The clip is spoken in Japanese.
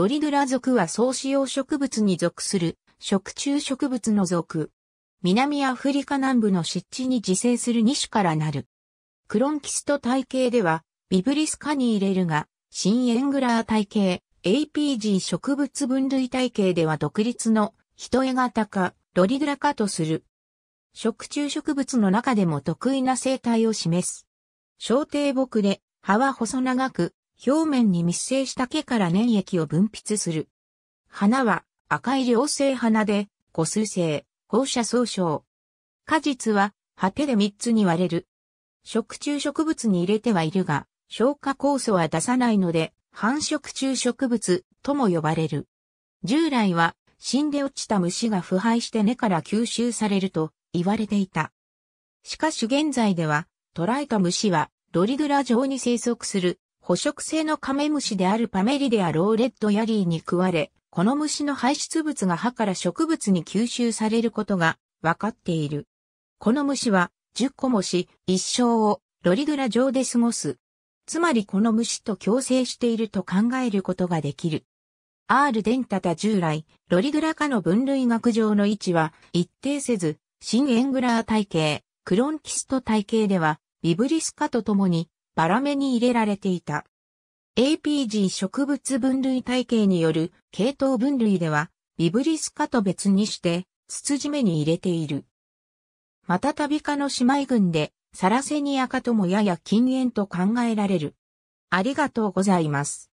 ドリドラ属は総使用植物に属する食虫植物の属。南アフリカ南部の湿地に自生する2種からなる。クロンキスト体系では、ビブリスカに入れるが、新エングラー体系、APG 植物分類体系では独立の人絵型か、ドリドラ化とする。食虫植物の中でも得意な生態を示す。小低木で、葉は細長く、表面に密生した毛から粘液を分泌する。花は赤い良性花で、個数性、放射総称。果実は果てで3つに割れる。食虫植物に入れてはいるが、消化酵素は出さないので、繁殖中植物とも呼ばれる。従来は死んで落ちた虫が腐敗して根から吸収されると言われていた。しかし現在では捕らえた虫はドリドラ状に生息する捕食性のカメムシであるパメリデアローレッドヤリーに食われ、この虫の排出物が歯から植物に吸収されることが分かっている。この虫は10個もし一生をロリグラ上で過ごす。つまりこの虫と共生していると考えることができる。アールデンタタ従来、ロリグラ科の分類学上の位置は一定せず、新エングラー体系、クロンキスト体系では、ビブリス科と共にバラメに入れられていた。APG 植物分類体系による系統分類では、ビブリスカと別にして、ツツジ目に入れている。またタビ科の姉妹群で、サラセニア科ともやや禁煙と考えられる。ありがとうございます。